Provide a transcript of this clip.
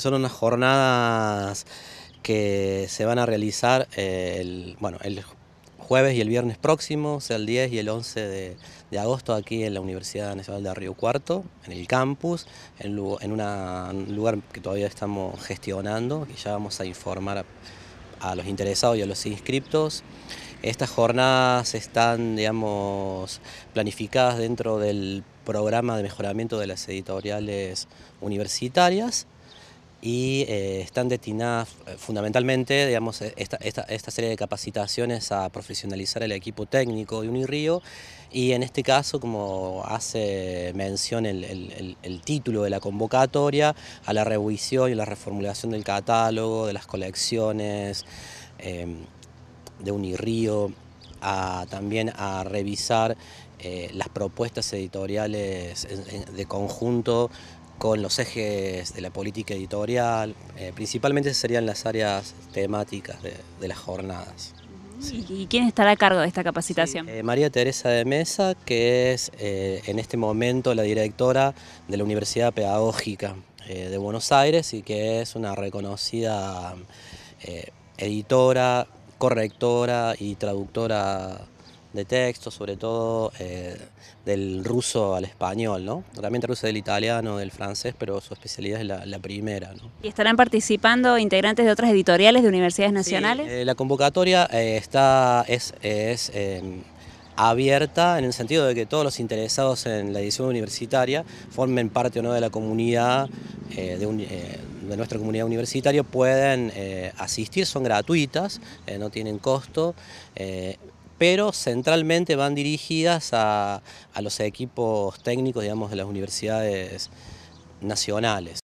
Son unas jornadas que se van a realizar eh, el, jueves y el viernes próximo, o sea, el 10 y el 11 de, agosto aquí en la Universidad Nacional de Río Cuarto, en el campus, en, un lugar que todavía estamos gestionando y ya vamos a informar a, los interesados y a los inscriptos. Estas jornadas están, digamos, planificadas dentro del programa de mejoramiento de las editoriales universitarias y eh, están destinadas eh, fundamentalmente, digamos, e, esta, serie de capacitaciones a profesionalizar el equipo técnico de Unirío y en este caso, como hace mención el, título de la convocatoria, a la revisión y la reformulación del catálogo, de las colecciones em, de Unirío, a, también a revisar eh, las propuestas editoriales de conjunto con los ejes de la política editorial, eh, principalmente serían las áreas temáticas de, las jornadas. ¿Y quién estará a cargo de esta capacitación? Eh, María Teresa de Mesa, que es eh, en este momento la directora de la Universidad Pedagógica de Buenos Aires y que es una reconocida editora, correctora y traductora de texto, sobre todo eh, del ruso al español, ¿no? También ruso del italiano, del francés, pero su especialidad es la, primera, ¿no? ¿Y estarán participando integrantes de otras editoriales de universidades nacionales? Eh, la convocatoria eh, está, es, em, abierta en el sentido de que todos los interesados en la edición universitaria formen parte o no de la comunidad, de, nuestra comunidad universitaria, pueden asistir, son gratuitas, no tienen costo pero centralmente van dirigidas a, los equipos técnicos de las universidades nacionales.